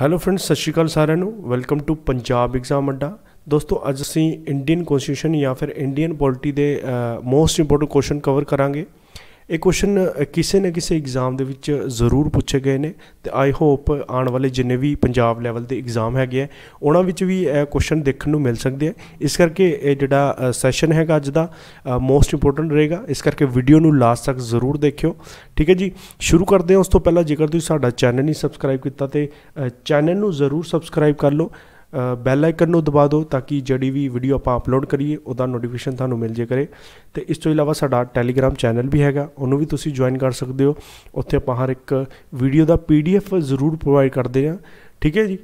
hello friends ਸਤਿ ਸ਼੍ਰੀ ਅਕਾਲ ਸਾਰਿਆਂ ਨੂੰ ਵੈਲਕਮ ਟੂ ਪੰਜਾਬ ਐਗਜ਼ਾਮ ਅੱਡਾ ਦੋਸਤੋ ਅੱਜ ਅਸੀਂ ਇੰਡੀਅਨ ਕਨਸਟੀਟਿਊਸ਼ਨ ਜਾਂ ਫਿਰ ਇੰਡੀਅਨ ਪੋਲਿਟੀ ਦੇ ਮੋਸਟ ਇੰਪੋਰਟੈਂਟ ਕੁਐਸਚਨ ਕਵਰ ਕਰਾਂਗੇ ਇਹ ਕੁਐਸਚਨ ਕਿਸੇ ਨਾ ਕਿਸੇ ਐਗਜ਼ਾਮ ਦੇ ਵਿੱਚ ਜ਼ਰੂਰ ਪੁੱਛੇ ਗਏ ਨੇ ਤੇ ਆਈ ਹੋਪ ਆਉਣ ਵਾਲੇ ਜਿੰਨੇ ਵੀ ਪੰਜਾਬ ਲੈਵਲ ਦੇ ਐਗਜ਼ਾਮ ਹੈਗੇ ਆ ਉਹਨਾਂ ਵਿੱਚ ਵੀ ਇਹ ਕੁਐਸਚਨ ਦੇਖਣ ਨੂੰ ਮਿਲ ਸਕਦੇ ਆ ਇਸ ਕਰਕੇ ਇਹ ਜਿਹੜਾ ਸੈਸ਼ਨ ਹੈਗਾ ਅੱਜ ਦਾ ਮੋਸਟ ਇੰਪੋਰਟੈਂਟ ਰਹੇਗਾ ਇਸ ਕਰਕੇ ਵੀਡੀਓ ਨੂੰ ਲਾਸਟ ਤੱਕ ਜ਼ਰੂਰ ਦੇਖਿਓ ਠੀਕ ਹੈ ਜੀ ਸ਼ੁਰੂ ਕਰਦੇ ਹਾਂ ਉਸ ਤੋਂ ਪਹਿਲਾਂ ਜੇਕਰ ਤੁਸੀਂ ਸਾਡਾ ਚੈਨਲ ਨਹੀਂ ਸਬਸਕ੍ਰਾਈਬ ਕੀਤਾ ਤੇ ਚੈਨਲ ਨੂੰ ਜ਼ਰੂਰ ਸਬਸਕ੍ਰਾਈਬ ਕਰ ਲਓ ਬੈਲ ਆਈਕਨ ਨੂੰ ਦਬਾ ਦਿਓ ਤਾਂ ਕਿ ਜਿਹੜੀ ਵੀ ਵੀਡੀਓ ਆਪਾਂ ਅਪਲੋਡ ਕਰੀਏ ਉਹਦਾ ਨੋਟੀਫਿਕੇਸ਼ਨ ਤੁਹਾਨੂੰ ਮਿਲ ਜੇ ਕਰੇ ਤੇ ਇਸ ਤੋਂ ਇਲਾਵਾ ਸਾਡਾ ਟੈਲੀਗ੍ਰam ਚੈਨਲ ਵੀ ਹੈਗਾ ਉਹਨੂੰ ਵੀ ਤੁਸੀਂ ਜੁਆਇਨ ਕਰ ਸਕਦੇ ਹੋ ਉੱਥੇ ਆਪਾਂ ਹਰ ਇੱਕ ਵੀਡੀਓ ਦਾ ਪੀਡੀਐਫ ਜ਼ਰੂਰ ਪ੍ਰੋਵਾਈਡ ਕਰਦੇ ਆ ਠੀਕ ਹੈ ਜੀ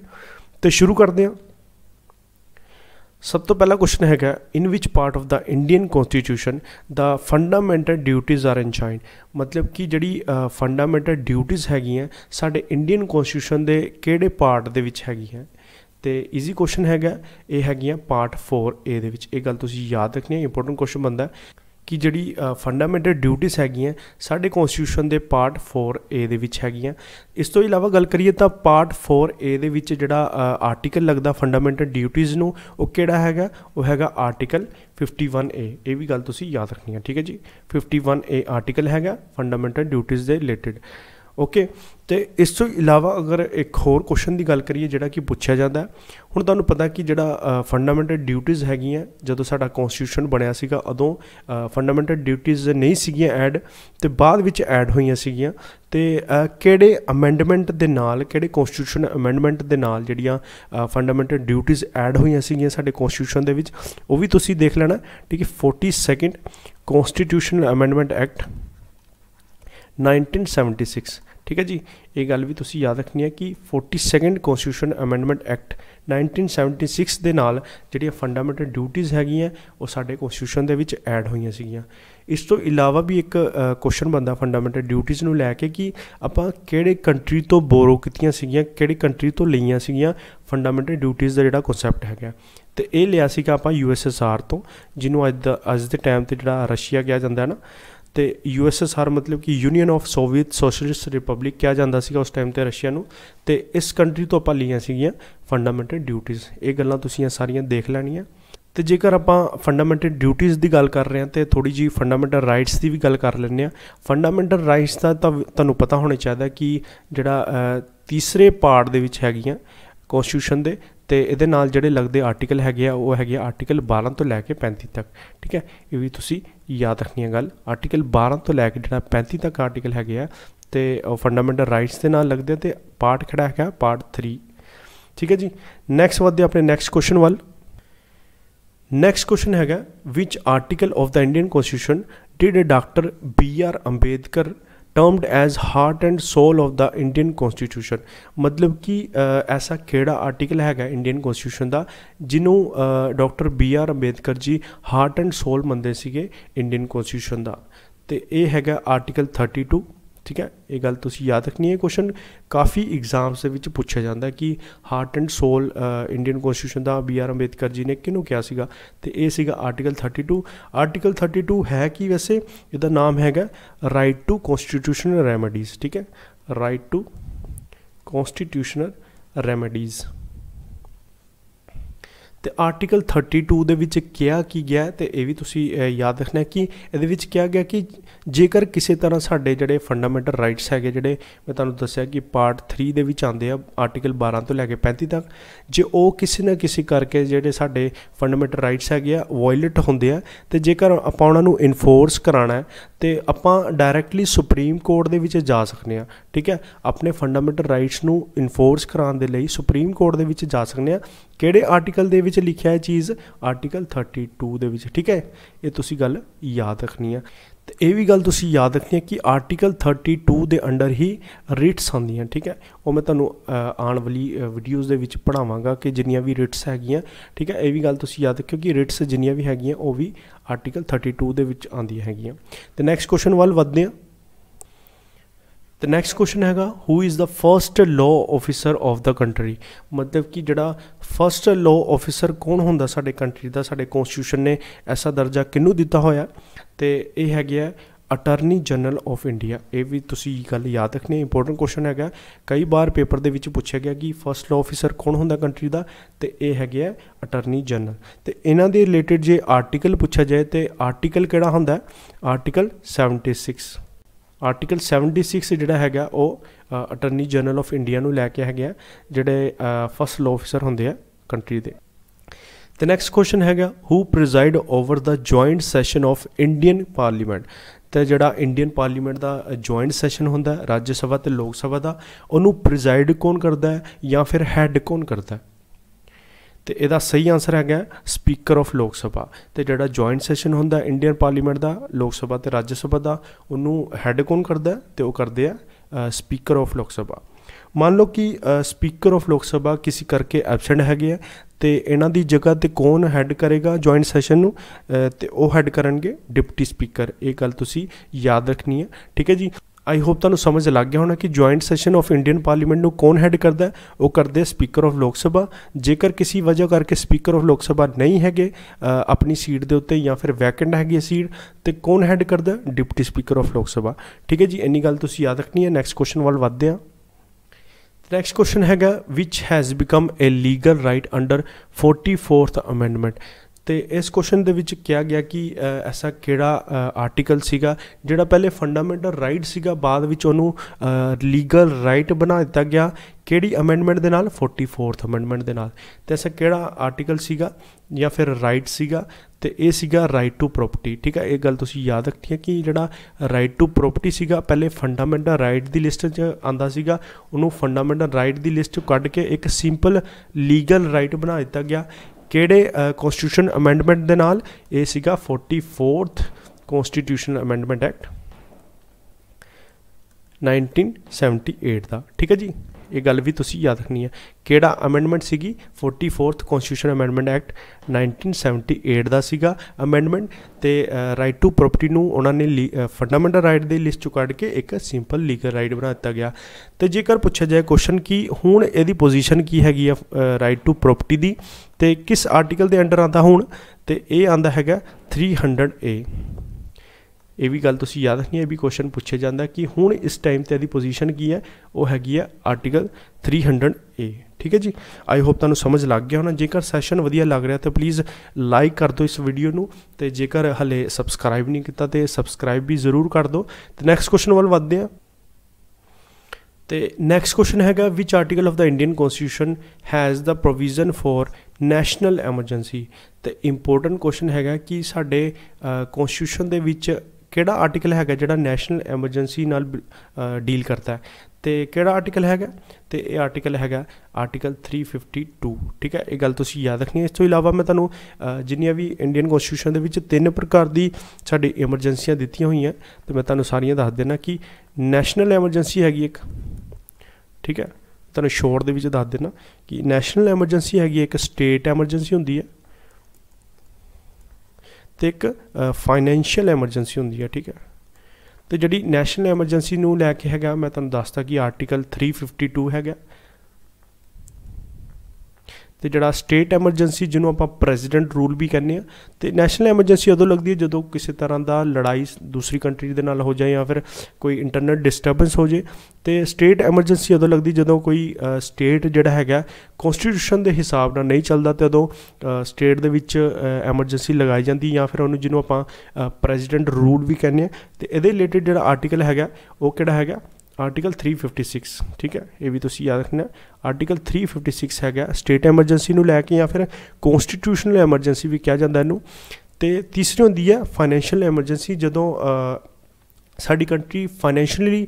ਤੇ ਸ਼ੁਰੂ ਕਰਦੇ ਆ ਸਭ ਤੋਂ ਪਹਿਲਾ ਕੁਐਸਚਨ ਹੈਗਾ in which part of the Indian constitution the fundamental ਡਿਊਟੀਆਂ ਆਰ ਇਨਸ਼ਾਈਨ ਮਤਲਬ ਕਿ ਜਿਹੜੀ ਫੰਡਾਮੈਂਟਲ ਡਿਊਟੀਆਂ ਹੈਗੀਆਂ ਸਾਡੇ ਇੰਡੀਅਨ ਕਨਸਟੀਟਿਊਸ਼ਨ ਦੇ ਕਿਹੜੇ ਪਾਰਟ ਦੇ ਵਿੱਚ ਹੈਗੀਆਂ ਤੇ ਈਜ਼ੀ ਕੁਐਸਚਨ ਹੈਗਾ ਇਹ ਹੈਗੀਆਂ ਪਾਰਟ 4 ਏ ਦੇ ਵਿੱਚ ਇਹ ਗੱਲ ਤੁਸੀਂ ਯਾਦ ਰੱਖਣੀ ਹੈ ਇੰਪੋਰਟੈਂਟ ਕੁਐਸਚਨ ਬੰਦਾ ਕਿ ਜਿਹੜੀ ਫੰਡਾਮੈਂਟਲ ਡਿਊਟੀਆਂ ਹੈਗੀਆਂ ਸਾਡੇ ਕਨਸਟੀਟਿਊਸ਼ਨ ਦੇ ਪਾਰਟ 4 ਏ ਦੇ ਵਿੱਚ ਹੈਗੀਆਂ ਇਸ ਤੋਂ ਇਲਾਵਾ ਗੱਲ ਕਰੀਏ ਤਾਂ ਪਾਰਟ 4 ਏ ਦੇ ਵਿੱਚ ਜਿਹੜਾ ਆਰਟੀਕਲ ਲੱਗਦਾ ਫੰਡਾਮੈਂਟਲ ਡਿਊਟੀਆਂ ਨੂੰ ਉਹ ਕਿਹੜਾ ਹੈਗਾ ਉਹ ਹੈਗਾ ਆਰਟੀਕਲ 51 ਏ ਇਹ ਵੀ ਗੱਲ ਤੁਸੀਂ ਯਾਦ ਰੱਖਣੀ ਹੈ ਠੀਕ ਹੈ ਜੀ 51 ਏ ਆਰਟੀਕਲ ਹੈਗਾ ਫੰਡਾਮੈਂਟਲ ਡਿਊਟੀਆਂ ਦੇ ਰਿਲੇਟਡ ਓਕੇ ਤੇ ਇਸ ਤੋਂ ਇਲਾਵਾ ਅਗਰ ਇੱਕ ਹੋਰ ਕੁਐਸਚਨ ਦੀ ਗੱਲ ਕਰੀਏ ਜਿਹੜਾ ਕਿ ਪੁੱਛਿਆ ਜਾਂਦਾ ਹੁਣ ਤੁਹਾਨੂੰ ਪਤਾ ਕਿ ਜਿਹੜਾ ਫੰਡਾਮੈਂਟਲ ਡਿਊਟੀਆਂ ਹੈਗੀਆਂ ਜਦੋਂ ਸਾਡਾ ਕਨਸਟੀਟਿਊਸ਼ਨ ਬਣਿਆ ਸੀਗਾ ਉਦੋਂ ਫੰਡਾਮੈਂਟਲ ਡਿਊਟੀਆਂ ਨਹੀਂ ਸੀਗੀਆਂ ਐਡ ਤੇ ਬਾਅਦ ਵਿੱਚ ਐਡ ਹੋਈਆਂ ਸੀਗੀਆਂ ਤੇ ਕਿਹੜੇ ਅਮੈਂਡਮੈਂਟ ਦੇ ਨਾਲ ਕਿਹੜੇ ਕਨਸਟੀਟਿਊਸ਼ਨ ਅਮੈਂਡਮੈਂਟ ਦੇ ਨਾਲ ਜਿਹੜੀਆਂ ਫੰਡਾਮੈਂਟਲ ਡਿਊਟੀਆਂ ਐਡ ਹੋਈਆਂ ਸੀਗੀਆਂ ਸਾਡੇ ਕਨਸਟੀਟਿਊਸ਼ਨ ਦੇ ਵਿੱਚ ਉਹ ਵੀ ਤੁਸੀਂ ਦੇਖ ਲੈਣਾ ਠੀਕ ਹੈ 42nd ਕਨਸਟੀਟਿਊਸ਼ਨਲ ਅਮੈਂਡਮੈਂਟ ਐਕਟ 1976 ਠੀਕ ਹੈ ਜੀ ਇਹ ਗੱਲ ਵੀ ਤੁਸੀਂ ਯਾਦ ਰੱਖਣੀ ਹੈ ਕਿ 42nd ਕਨਸਟੀਟਿਊਸ਼ਨ ਅਮੈਂਡਮੈਂਟ ਐਕਟ 1976 ਦੇ ਨਾਲ ਜਿਹੜੀਆਂ ਫੰਡਾਮੈਂਟਲ ਡਿਊਟੀਆਂ ਹੈਗੀਆਂ ਉਹ ਸਾਡੇ ਕਨਸਟੀਟਿਊਸ਼ਨ ਦੇ ਵਿੱਚ ਐਡ ਹੋਈਆਂ ਸੀਗੀਆਂ ਇਸ ਤੋਂ ਇਲਾਵਾ ਵੀ ਇੱਕ ਕੁਐਸਚਨ ਬੰਦਾ ਫੰਡਾਮੈਂਟਲ ਡਿਊਟੀਆਂ ਨੂੰ ਲੈ ਕੇ ਕਿ ਆਪਾਂ ਕਿਹੜੇ ਕੰਟਰੀ ਤੋਂ ਬੋਰੋ ਕੀਤੀਆਂ ਸੀਗੀਆਂ ਕਿਹੜੀ ਕੰਟਰੀ ਤੋਂ ਲਈਆਂ ਸੀਗੀਆਂ ਫੰਡਾਮੈਂਟਲ ਡਿਊਟੀਆਂ ਦਾ ਜਿਹੜਾ ਕਨਸੈਪਟ ਹੈਗਾ ਤੇ ਇਹ ਲਿਆ ਸੀਗਾ ਆਪਾਂ ਯੂਐਸਐਸਆਰ ਤੋਂ ਜਿਹਨੂੰ ਅੱਜ ਦਾ ਅੱਜ ਦੇ ਟਾਈਮ ਤੇ ਜਿਹੜਾ ਰਸ਼ੀਆ ਕਿਹਾ ਜਾਂਦਾ ਹੈ ਨਾ ਤੇ ਯੂਐਸਐਸਆਰ ਮਤਲਬ ਕਿ Union of Soviet Socialist Republic ਕਿਹਾ ਜਾਂਦਾ ਸੀਗਾ ਉਸ ਟਾਈਮ ਤੇ ਰਸ਼ੀਆ ਨੂੰ ਤੇ ਇਸ ਕੰਟਰੀ ਤੋਂ ਆਪਾਂ ਲਈਆਂ ਸੀਗੀਆਂ ਫੰਡਾਮੈਂਟਲ ਡਿਊਟੀਆਂ ਇਹ ਗੱਲਾਂ ਤੁਸੀਂ ਇਹ ਸਾਰੀਆਂ ਦੇਖ ਲੈਣੀਆਂ ਤੇ ਜੇਕਰ ਆਪਾਂ ਫੰਡਾਮੈਂਟਲ ਡਿਊਟੀਆਂ ਦੀ ਗੱਲ ਕਰ ਰਹੇ ਹਾਂ ਤੇ ਥੋੜੀ ਜੀ ਫੰਡਾਮੈਂਟਲ ਰਾਈਟਸ ਦੀ ਵੀ ਗੱਲ ਕਰ ਲੈਂਦੇ ਆ ਫੰਡਾਮੈਂਟਲ ਰਾਈਟਸ ਦਾ ਤੁਹਾਨੂੰ ਪਤਾ ਹੋਣਾ ਚਾਹੀਦਾ ਕਿ ਜਿਹੜਾ ਤੀਸਰੇ ਪਾਰਟ ਦੇ ਵਿੱਚ ਹੈਗੀਆਂ ਕਨਸਟੀਟਿਊਸ਼ਨ ਦੇ ਤੇ ਇਹਦੇ ਨਾਲ ਜਿਹੜੇ ਲੱਗਦੇ ਆਰਟੀਕਲ ਹੈਗੇ ਆ ਉਹ ਹੈਗੇ ਆਰਟੀਕਲ 12 ਤੋਂ ਲੈ ਕੇ 35 ਤੱਕ ਠੀਕ ਹੈ ਇਹ ਵੀ ਤੁਸੀਂ ਯਾਦ ਰੱਖਣੀ ਹੈ ਗੱਲ ਆਰਟੀਕਲ 12 ਤੋਂ ਲੈ ਕੇ ਜਿਹੜਾ 35 ਤੱਕ ਆਰਟੀਕਲ ਹੈਗੇ ਆ ਤੇ ਫੰਡਾਮੈਂਟਲ ਰਾਈਟਸ ਦੇ ਨਾਲ ਲੱਗਦੇ ਤੇ ਪਾਰਟ ਖੜਾ ਹੈਗਾ ਪਾਰਟ 3 ਠੀਕ ਹੈ ਜੀ ਨੈਕਸਟ ਵਧਦੇ ਆਪਣੇ ਨੈਕਸਟ ਕੁਐਸਚਨ ਵੱਲ ਨੈਕਸਟ ਕੁਐਸਚਨ ਹੈਗਾ which article of the Indian constitution did doctor B R Ambedkar termed as heart and soul of the Indian constitution ਮਤਲਬ ਕਿ ਐਸਾ ਕਿਹੜਾ ਆਰਟੀਕਲ ਹੈਗਾ ਇੰਡੀਅਨ ਕਨਸਟੀਟਿਊਸ਼ਨ ਦਾ ਜਿਹਨੂੰ ਡਾਕਟਰ ਬੀ ਆਰ ਅੰਬੇਦਕਰ ਜੀ ਹਾਰਟ ਐਂਡ ਸੋਲ ਮੰਨਦੇ ਸੀਗੇ ਇੰਡੀਅਨ ਕਨਸਟੀਟਿਊਸ਼ਨ ਦਾ ਤੇ ਇਹ ਹੈਗਾ ਆਰਟੀਕਲ 32 ਠੀਕ ਹੈ ਇਹ ਗੱਲ ਤੁਸੀਂ ਯਾਦ ਰੱਖਣੀ ਹੈ ਕੁਐਸਚਨ ਕਾਫੀ ਐਗਜ਼ਾਮਸ ਦੇ ਵਿੱਚ ਪੁੱਛਿਆ ਜਾਂਦਾ ਕਿ heart and soul Indian constitution ਦਾ ਬੀ ਆਰ ਅੰਬੇਦਕਰ ਜੀ ਨੇ ਕਿਹਨੂੰ ਕਿਹਾ ਸੀਗਾ ਤੇ ਇਹ ਸੀਗਾ ਆਰਟੀਕਲ 32 ਆਰਟੀਕਲ 32 ਹੈ ਕੀ ਵੈਸੇ ਇਹਦਾ ਨਾਮ ਹੈਗਾ ਰਾਈਟ ਟੂ ਕਨਸਟੀਟਿਊਸ਼ਨਲ ਰੈਮੇਡੀਜ਼ ਠੀਕ ਹੈ ਰਾਈਟ ਟੂ ਕਨਸਟੀਟਿਊਸ਼ਨਲ ਰੈਮੇਡੀਜ਼ ਤੇ ਆਰਟੀਕਲ 32 ਦੇ ਵਿੱਚ ਕਿਹਾ ਕੀ ਗਿਆ ਤੇ ਇਹ ਵੀ ਤੁਸੀਂ ਯਾਦ ਰੱਖਣਾ ਕਿ ਇਹਦੇ ਵਿੱਚ ਕਿਹਾ ਗਿਆ ਕਿ ਜੇਕਰ ਕਿਸੇ ਤਰ੍ਹਾਂ ਸਾਡੇ ਜਿਹੜੇ ਫੰਡਾਮੈਂਟਲ ਰਾਈਟਸ ਹੈਗੇ ਜਿਹੜੇ ਮੈਂ ਤੁਹਾਨੂੰ ਦੱਸਿਆ ਕਿ ਪਾਰਟ 3 ਦੇ ਵਿੱਚ ਆਉਂਦੇ ਆ ਆਰਟੀਕਲ 12 ਤੋਂ ਲੈ ਕੇ 35 ਤੱਕ ਜੇ ਉਹ ਕਿਸੇ ਨਾ ਕਿਸੇ ਕਰਕੇ ਜਿਹੜੇ ਸਾਡੇ ਫੰਡਾਮੈਂਟਲ ਰਾਈਟਸ ਹੈਗੇ ਆ ਵਾਇਲਟ ਹੁੰਦੇ ਆ ਤੇ ਜੇਕਰ ਆਪਾਂ ਉਹਨਾਂ ਨੂੰ ਇਨਫੋਰਸ ਕਰਾਣਾ ਤੇ ਆਪਾਂ ਡਾਇਰੈਕਟਲੀ ਸੁਪਰੀਮ ਕੋਰਟ ਦੇ ਵਿੱਚ ਜਾ ਸਕਦੇ ਆ ਠੀਕ ਹੈ ਆਪਣੇ ਫੰਡਾਮੈਂਟਲ ਰਾਈਟਸ ਨੂੰ ਇਨਫੋਰਸ ਕਰਾਉਣ ਦੇ ਲਈ ਸੁਪਰੀਮ ਕੋਰਟ ਦੇ ਵਿੱਚ ਜਾ ਸਕਦੇ ਆ ਕਿਹੜੇ ਆਰਟੀਕਲ ਦੇ ਵਿੱਚ ਲਿਖਿਆ ਹੈ ਚੀਜ਼ ਆਰਟੀਕਲ 32 ਦੇ ਵਿੱਚ ਠੀਕ ਹੈ ਇਹ ਤੁਸੀਂ ਗੱਲ ਯਾਦ ਰੱਖਣੀ ਆ ਤੇ ਇਹ ਵੀ ਗੱਲ ਤੁਸੀਂ ਯਾਦ ਰੱਖਣੀ ਆ ਕਿ ਆਰਟੀਕਲ 32 ਦੇ ਅੰਡਰ ਹੀ ਰਿਟਸ ਹੁੰਦੀਆਂ ਠੀਕ ਹੈ ਉਹ ਮੈਂ ਤੁਹਾਨੂੰ ਆਉਣ ਵਾਲੀ ਵੀਡੀਓਜ਼ ਦੇ ਵਿੱਚ ਪੜਾਵਾਂਗਾ ਕਿ ਜਿੰਨੀਆਂ ਵੀ ਰਿਟਸ ਹੈਗੀਆਂ ਠੀਕ ਹੈ ਇਹ ਵੀ ਗੱਲ ਤੁਸੀਂ ਯਾਦ ਰੱਖਿਓ ਕਿ ਰਿਟਸ ਜਿੰਨੀਆਂ ਵੀ ਹੈਗੀਆਂ ਉਹ ਵੀ ਆਰਟੀਕਲ 32 ਦੇ ਵਿੱਚ ਆਉਂਦੀਆਂ ਹੈਗੀਆਂ ਤੇ ਨੈਕਸਟ ਕੁਐਸਚਨ ਵੱਲ ਵਧਦੇ ਆ ਤੇ ਨੈਕਸਟ ਕੁਐਸਚਨ ਹੈਗਾ who is the first law officer of the country ਮਤਲਬ ਕਿ ਜਿਹੜਾ ਫਰਸਟ ਲਾਅ ਆਫੀਸਰ ਕੌਣ ਹੁੰਦਾ ਸਾਡੇ ਕੰਟਰੀ ਦਾ ਸਾਡੇ ਕਨਸਟੀਟਿਊਸ਼ਨ ਨੇ ਐਸਾ ਦਰਜਾ ਕਿਹਨੂੰ ਦਿੱਤਾ ਹੋਇਆ ਤੇ ਇਹ ਹੈਗੇ ਆ ਅਟਰਨੀ ਜਨਰਲ ਆਫ ਇੰਡੀਆ ਇਹ ਵੀ ਤੁਸੀਂ ਗੱਲ ਯਾਦ ਰੱਖਣੀ ਇੰਪੋਰਟੈਂਟ ਕੁਐਸਚਨ ਹੈਗਾ ਕਈ ਵਾਰ ਪੇਪਰ ਦੇ ਵਿੱਚ ਪੁੱਛਿਆ ਗਿਆ ਕਿ ਫਰਸਟ ਲਾਅ ਆਫੀਸਰ ਕੌਣ ਹੁੰਦਾ ਕੰਟਰੀ ਦਾ ਤੇ ਇਹ ਹੈਗੇ ਆ ਅਟਰਨੀ ਜਨਰਲ ਤੇ ਇਹਨਾਂ ਦੇ ਰਿਲੇਟਡ ਜੇ ਆਰਟੀਕਲ ਪੁੱਛਿਆ ਜਾਏ ਤੇ ਆਰਟੀਕਲ ਕਿਹੜਾ ਹੁੰਦਾ ਆਰਟੀਕਲ 76 ਆਰਟੀਕਲ 76 ਜਿਹੜਾ ਹੈਗਾ ਉਹ ਅਟਾਰਨੀ ਜਨਰਲ ਆਫ ਇੰਡੀਆ ਨੂੰ ਲੈ ਕੇ ਹੈਗਾ ਜਿਹੜੇ ਫਸਟ ਲਾ ਆਫੀਸਰ ਹੁੰਦੇ ਆ ਕੰਟਰੀ ਦੇ ਤੇ ਨੈਕਸਟ ਕੁਐਸਚਨ ਹੈਗਾ who preside over the joint session of Indian parliament ਤੇ ਜਿਹੜਾ ਇੰਡੀਅਨ ਪਾਰਲੀਮੈਂਟ ਦਾ ਜੁਆਇੰਟ ਸੈਸ਼ਨ ਹੁੰਦਾ ਰਾਜ ਸਭਾ ਤੇ ਲੋਕ ਸਭਾ ਦਾ ਉਹਨੂੰ ਪ੍ਰੈਜ਼ਾਈਡ ਕੌਣ ਕਰਦਾ ਹੈ ਜਾਂ ਫਿਰ ਹੈੱਡ ਕੌਣ ਕਰਦਾ ਹੈ ਤੇ ਇਹਦਾ ਸਹੀ ਆਨਸਰ ਹੈਗਾ ਸਪੀਕਰ ਆਫ ਲੋਕ ਸਭਾ ਤੇ ਜਿਹੜਾ ਜੁਆਇੰਟ ਸੈਸ਼ਨ ਹੁੰਦਾ ਇੰਡੀਅਨ ਪਾਰਲੀਮੈਂਟ ਦਾ ਲੋਕ ਸਭਾ ਤੇ ਰਾਜ ਸਭਾ ਦਾ ਉਹਨੂੰ ਹੈੱਡ ਕੌਣ ਕਰਦਾ ਤੇ ਉਹ ਕਰਦੇ ਆ ਸਪੀਕਰ ਆਫ ਲੋਕ ਸਭਾ ਮੰਨ ਲਓ ਕਿ ਸਪੀਕਰ ਆਫ ਲੋਕ ਸਭਾ ਕਿਸੇ ਕਰਕੇ ਐਬਸੈਂਟ ਹੈਗੇ ਆ ਤੇ ਇਹਨਾਂ ਦੀ ਜਗ੍ਹਾ ਤੇ ਕੌਣ ਹੈੱਡ ਕਰੇਗਾ ਜੁਆਇੰਟ ਸੈਸ਼ਨ ਨੂੰ ਤੇ ਉਹ ਹੈੱਡ ਕਰਨਗੇ ਡਿਪਟੀ ਸਪੀਕਰ ਇਹ ਗੱਲ ਤੁਸੀਂ ਯਾਦ ਰੱਖਣੀ ਹੈ ਠੀਕ ਹੈ ਜੀ ਆਈ ਹੋਪ ਤੁਹਾਨੂੰ ਸਮਝ ਲੱਗ ਗਿਆ ਹੋਣਾ ਕਿ joint session of Indian parliament ਨੂੰ ਕੌਣ ਹੈਡ ਕਰਦਾ ਉਹ ਕਰਦੇ ਸਪੀਕਰ ਆਫ ਲੋਕ ਸਭਾ ਜੇਕਰ ਕਿਸੇ ਵਜ੍ਹਾ ਕਰਕੇ ਸਪੀਕਰ ਆਫ ਲੋਕ ਸਭਾ ਨਹੀਂ ਹੈਗੇ ਆਪਣੀ ਸੀਟ ਦੇ ਉੱਤੇ ਜਾਂ ਫਿਰ ਵੈਕੈਂਟ ਹੈਗੀ ਸੀਟ ਤੇ ਕੌਣ ਹੈਡ ਕਰਦਾ ਡਿਪਟੀ ਸਪੀਕਰ ਆਫ ਲੋਕ ਸਭਾ ਠੀਕ ਹੈ ਜੀ ਇੰਨੀ ਗੱਲ ਤੁਸੀਂ ਯਾਦ ਰੱਖਣੀ ਹੈ ਨੈਕਸਟ ਕੁਐਸਚਨ ਵੱਲ ਵਧਦੇ ਹਾਂ ਨੈਕਸਟ ਕੁਐਸਚਨ ਹੈਗਾ which has become a legal right under 44th amendment ਤੇ ਇਸ ਕੁਐਸਚਨ ਦੇ ਵਿੱਚ ਕਿਹਾ ਗਿਆ ਕਿ ਐਸਾ ਕਿਹੜਾ ਆਰਟੀਕਲ ਸੀਗਾ ਜਿਹੜਾ ਪਹਿਲੇ ਫੰਡਾਮੈਂਟਲ ਰਾਈਟ ਸੀਗਾ ਬਾਅਦ ਵਿੱਚ ਉਹਨੂੰ ਲੀਗਲ ਰਾਈਟ ਬਣਾ ਦਿੱਤਾ ਗਿਆ ਕਿਹੜੀ ਅਮੈਂਡਮੈਂਟ ਦੇ ਨਾਲ 44th ਅਮੈਂਡਮੈਂਟ ਦੇ ਨਾਲ ਤੇ ਐਸਾ ਕਿਹੜਾ ਆਰਟੀਕਲ ਸੀਗਾ ਜਾਂ ਫਿਰ ਰਾਈਟ ਸੀਗਾ ਤੇ ਇਹ ਸੀਗਾ ਰਾਈਟ ਟੂ ਪ੍ਰੋਪਰਟੀ ਠੀਕ ਹੈ ਇਹ ਗੱਲ ਤੁਸੀਂ ਯਾਦ ਰੱਖਣੀ ਹੈ ਕਿ ਜਿਹੜਾ ਰਾਈਟ ਟੂ ਪ੍ਰੋਪਰਟੀ ਸੀਗਾ ਪਹਿਲੇ ਫੰਡਾਮੈਂਟਲ ਰਾਈਟ ਦੀ ਲਿਸਟ 'ਚ ਆਂਦਾ ਸੀਗਾ ਉਹਨੂੰ ਫੰਡਾਮੈਂਟਲ ਰਾਈਟ ਦੀ ਲਿਸਟ 'ਚ ਕੱਢ ਕੇ ਇੱਕ ਸਿੰਪਲ ਲੀਗਲ ਰਾਈਟ ਬਣਾ ਦਿੱਤਾ ਗਿਆ ਕਿਹੜੇ ਕਨਸਟੀਟਿਊਸ਼ਨ ਅਮੈਂਡਮੈਂਟ ਦੇ ਨਾਲ ਇਹ ਸੀਗਾ 44th ਕਨਸਟੀਟਿਊਸ਼ਨਲ ਅਮੈਂਡਮੈਂਟ ਐਕਟ 1978 ਦਾ ਠੀਕ ਹੈ ਜੀ ਇਹ ਗੱਲ ਵੀ ਤੁਸੀਂ ਯਾਦ ਰੱਖਣੀ ਹੈ ਕਿਹੜਾ ਅਮੈਂਡਮੈਂਟ ਸੀਗੀ 44th ਕਨਸਟੀਟਿਊਸ਼ਨ ਅਮੈਂਡਮੈਂਟ ਐਕਟ 1978 ਦਾ ਸੀਗਾ ਅਮੈਂਡਮੈਂਟ ਤੇ ਰਾਈਟ ਟੂ ਪ੍ਰਾਪਰਟੀ ਨੂੰ ਉਹਨਾਂ ਨੇ ਫੰਡਾਮੈਂਟਲ ਰਾਈਟ ਦੀ ਲਿਸਟ ਚੋਂ ਕੱਢ ਕੇ ਇੱਕ ਸਿੰਪਲ ਲੀਗਲ ਰਾਈਟ ਬਣਾ ਦਿੱਤਾ ਗਿਆ ਤੇ ਜੇਕਰ ਪੁੱਛਿਆ ਜਾਏ ਕੁਐਸਚਨ ਕੀ ਹੁਣ ਇਹਦੀ ਪੋਜੀਸ਼ਨ ਕੀ ਹੈਗੀ ਆ ਰਾਈਟ ਟੂ ਪ੍ਰਾਪਰਟੀ ਦੀ ਤੇ ਕਿਸ ਆਰਟੀਕਲ ਦੇ ਅੰਡਰ ਆਂਦਾ ਹੁਣ ਤੇ ਇਹ ਆਂਦਾ ਹੈਗਾ 300A ਇਹ ਵੀ ਗੱਲ ਤੁਸੀਂ ਯਾਦ ਰੱਖਣੀ ਹੈ ਵੀ ਕੁਐਸਚਨ ਪੁੱਛਿਆ ਜਾਂਦਾ ਕਿ ਹੁਣ ਇਸ ਟਾਈਮ ਤੇ ਇਹਦੀ ਪੋਜੀਸ਼ਨ ਕੀ ਹੈ ਉਹ ਹੈਗੀ ਹੈ ਆਰਟੀਕਲ 300A ਠੀਕ ਹੈ ਜੀ ਆਈ ਹੋਪ ਤੁਹਾਨੂੰ ਸਮਝ ਲੱਗ ਗਿਆ ਹੋਣਾ ਜੇਕਰ ਸੈਸ਼ਨ ਵਧੀਆ ਲੱਗ ਰਿਹਾ ਤਾਂ ਪਲੀਜ਼ ਲਾਈਕ ਕਰ ਦਿਓ ਇਸ ਵੀਡੀਓ ਨੂੰ ਤੇ ਜੇਕਰ ਹਲੇ ਸਬਸਕ੍ਰਾਈਬ ਨਹੀਂ ਕੀਤਾ ਤੇ ਸਬਸਕ੍ਰਾਈਬ ਵੀ ਜ਼ਰੂਰ ਕਰ ਦਿਓ ਤੇ ਨੈਕਸਟ ਕੁਐਸਚਨ ਵੱਲ ਵਧਦੇ ਹਾਂ ਤੇ ਨੈਕਸਟ ਕੁਐਸਚਨ ਹੈਗਾ which article of the Indian constitution has the provision for national emergency ਤੇ ਇੰਪੋਰਟੈਂਟ ਕੁਐਸਚਨ ਹੈਗਾ ਕਿ ਸਾਡੇ ਕਨਸਟੀਟਿਊਸ਼ਨ ਦੇ ਵਿੱਚ ਕਿਹੜਾ ਆਰਟੀਕਲ ਹੈਗਾ ਜਿਹੜਾ ਨੈਸ਼ਨਲ ਐਮਰਜੈਂਸੀ ਨਾਲ ਡੀਲ ਕਰਦਾ ਹੈ ਤੇ ਕਿਹੜਾ ਆਰਟੀਕਲ ਹੈਗਾ ਤੇ ਇਹ ਆਰਟੀਕਲ ਹੈਗਾ ਆਰਟੀਕਲ 352 ਠੀਕ ਹੈ ਇਹ ਗੱਲ ਤੁਸੀਂ ਯਾਦ ਰੱਖਣੀ ਹੈ ਇਸ ਤੋਂ ਇਲਾਵਾ ਮੈਂ ਤੁਹਾਨੂੰ ਜਿੰਨੀਆਂ ਵੀ ਇੰਡੀਅਨ ਕਨਸਟੀਟਿਊਸ਼ਨ ਦੇ ਵਿੱਚ ਤਿੰਨ ਪ੍ਰਕਾਰ ਦੀ ਸਾਡੇ ਐਮਰਜੈਂਸੀਆਂ ਦਿੱਤੀਆਂ ਹੋਈਆਂ ਤੇ ਮੈਂ ਤੁਹਾਨੂੰ ਸਾਰੀਆਂ ਦੱਸ ਦੇਣਾ ਕਿ ਨੈਸ਼ਨਲ ਐਮਰਜੈਂਸੀ ਹੈਗੀ ਇੱਕ ਠੀਕ ਹੈ ਤੁਹਾਨੂੰ ਸ਼ੋਰਟ ਦੇ ਵਿੱਚ ਦੱਸ ਦੇਣਾ ਕਿ ਨੈਸ਼ਨਲ ਐਮਰਜੈਂਸੀ ਹੈਗੀ ਇੱਕ ਸਟੇਟ ਐਮਰਜੈਂਸੀ ਹੁੰਦੀ ਹੈ ਤੇ ਇੱਕ ਫਾਈਨੈਂਸ਼ੀਅਲ ਐਮਰਜੈਂਸੀ ਹੁੰਦੀ ਹੈ ਠੀਕ ਹੈ ਤੇ ਜਿਹੜੀ ਨੈਸ਼ਨਲ ਐਮਰਜੈਂਸੀ ਨੂੰ ਲੈ ਕੇ ਹੈਗਾ ਮੈਂ ਤੁਹਾਨੂੰ ਦੱਸਦਾ ਕਿ ਆਰਟੀਕਲ 352 ਹੈਗਾ ਤੇ ਜਿਹੜਾ ਸਟੇਟ ਐਮਰਜੈਂਸੀ ਜਿਹਨੂੰ ਆਪਾਂ ਪ੍ਰੈਜ਼ੀਡੈਂਟ ਰੂਲ ਵੀ ਕਹਿੰਦੇ ਆ ਤੇ ਨੈਸ਼ਨਲ ਐਮਰਜੈਂਸੀ ਉਦੋਂ ਲੱਗਦੀ ਹੈ ਜਦੋਂ ਕਿਸੇ ਤਰ੍ਹਾਂ ਦਾ ਲੜਾਈ ਦੂਸਰੀ ਕੰਟਰੀ ਦੇ ਨਾਲ ਹੋ ਜਾਏ ਜਾਂ ਫਿਰ ਕੋਈ ਇੰਟਰਨੈਟ ਡਿਸਟਰਬੈਂਸ ਹੋ ਜਾਏ ਤੇ ਸਟੇਟ ਐਮਰਜੈਂਸੀ ਉਦੋਂ ਲੱਗਦੀ ਜਦੋਂ ਕੋਈ ਸਟੇਟ ਜਿਹੜਾ ਹੈਗਾ ਕਨਸਟੀਟਿਊਸ਼ਨ ਦੇ ਹਿਸਾਬ ਨਾਲ ਨਹੀਂ ਚੱਲਦਾ ਤੇ ਉਦੋਂ ਸਟੇਟ ਦੇ ਵਿੱਚ ਐਮਰਜੈਂਸੀ ਲਗਾਈ ਜਾਂਦੀ ਜਾਂ ਫਿਰ ਉਹਨੂੰ ਜਿਹਨੂੰ ਆਪਾਂ ਪ੍ਰੈਜ਼ੀਡੈਂਟ ਰੂਲ ਵੀ ਕਹਿੰਦੇ ਆ ਤੇ ਇਹਦੇ ਰਿਲੇਟਡ ਜਿਹੜਾ ਆਰਟੀਕਲ ਹੈਗਾ ਉਹ ਕਿਹੜਾ ਹੈਗਾ ਆਰਟੀਕਲ 356 ਠੀਕ ਹੈ ਇਹ ਵੀ ਤੁਸੀਂ ਯਾਦ ਰੱਖਣਾ ਆਰਟੀਕਲ 356 ਹੈਗਾ ਸਟੇਟ ਐਮਰਜੈਂਸੀ ਨੂੰ ਲੈ ਕੇ ਜਾਂ ਫਿਰ ਕਨਸਟੀਟਿਊਸ਼ਨਲ ਐਮਰਜੈਂਸੀ ਵੀ ਕਿਹਾ ਜਾਂਦਾ ਇਹਨੂੰ ਤੇ ਤੀਸਰੀ ਹੁੰਦੀ ਹੈ ਫਾਈਨੈਂਸ਼ੀਅਲ ਐਮਰਜੈਂਸੀ ਜਦੋਂ ਸਾਡੀ ਕੰਟਰੀ ਫਾਈਨੈਂਸ਼ੀਅਲੀ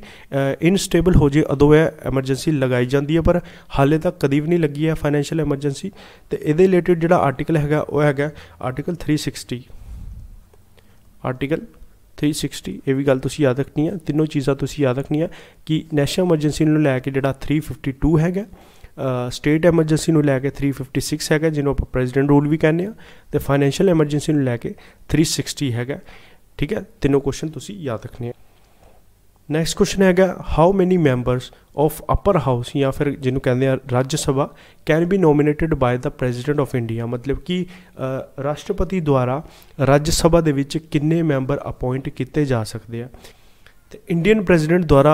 ਇਨਸਟੇਬਲ ਹੋ ਜੇ ਅਦੋ ਹੈ ਐਮਰਜੈਂਸੀ ਲਗਾਈ ਜਾਂਦੀ ਹੈ ਪਰ ਹਾਲੇ ਤੱਕ ਕਦੀ ਵੀ ਨਹੀਂ ਲੱਗੀ ਹੈ ਫਾਈਨੈਂਸ਼ੀਅਲ ਐਮਰਜੈਂਸੀ ਤੇ ਇਹਦੇ ਰਿਲੇਟਡ ਜਿਹੜਾ ਆਰਟੀਕਲ ਹੈਗਾ ਉਹ ਹੈਗਾ ਆਰਟੀਕਲ 360 ਆਰਟੀਕਲ 360 ਇਹ ਵੀ ਗੱਲ ਤੁਸੀਂ ਯਾਦ ਰੱਖਣੀ ਹੈ ਤਿੰਨੋਂ ਚੀਜ਼ਾਂ ਤੁਸੀਂ ਯਾਦ ਰੱਖਣੀ ਹੈ ਕਿ ਨੈਸ਼ਨਲ ਐਮਰਜੈਂਸੀ ਨੂੰ ਲੈ ਕੇ ਜਿਹੜਾ 352 ਹੈਗਾ ਸਟੇਟ ਐਮਰਜੈਂਸੀ ਨੂੰ ਲੈ ਕੇ 356 ਹੈਗਾ ਜਿਹਨੂੰ ਆਪਾਂ ਪ੍ਰੈਜ਼ੀਡੈਂਟ ਰੂਲ ਵੀ ਕਹਿੰਦੇ ਆ ਤੇ ਫਾਈਨੈਂਸ਼ੀਅਲ ਐਮਰਜੈਂਸੀ ਨੂੰ ਲੈ ਕੇ 360 ਹੈਗਾ ਠੀਕ ਹੈ ਤਿੰਨੋਂ ਕੁਐਸਚਨ ਤੁਸੀਂ ਯਾਦ ਰੱਖਣੇ ਆ ਨੈਕਸਟ ਕੁਐਸਚਨ ਹੈਗਾ how many members of upper house ਜਾਂ ਫਿਰ ਜਿਹਨੂੰ ਕਹਿੰਦੇ ਆ Rajya Sabha can be nominated by the president of India ਮਤਲਬ ਕਿ ਰਾਸ਼ਟਰਪਤੀ ਦੁਆਰਾ ਰਾਜ ਸਭਾ ਦੇ ਵਿੱਚ ਕਿੰਨੇ ਮੈਂਬਰ ਅਪਾਇੰਟ ਕੀਤੇ ਜਾ ਸਕਦੇ ਆ ਤੇ ਇੰਡੀਅਨ ਪ੍ਰੈਜ਼ੀਡੈਂਟ ਦੁਆਰਾ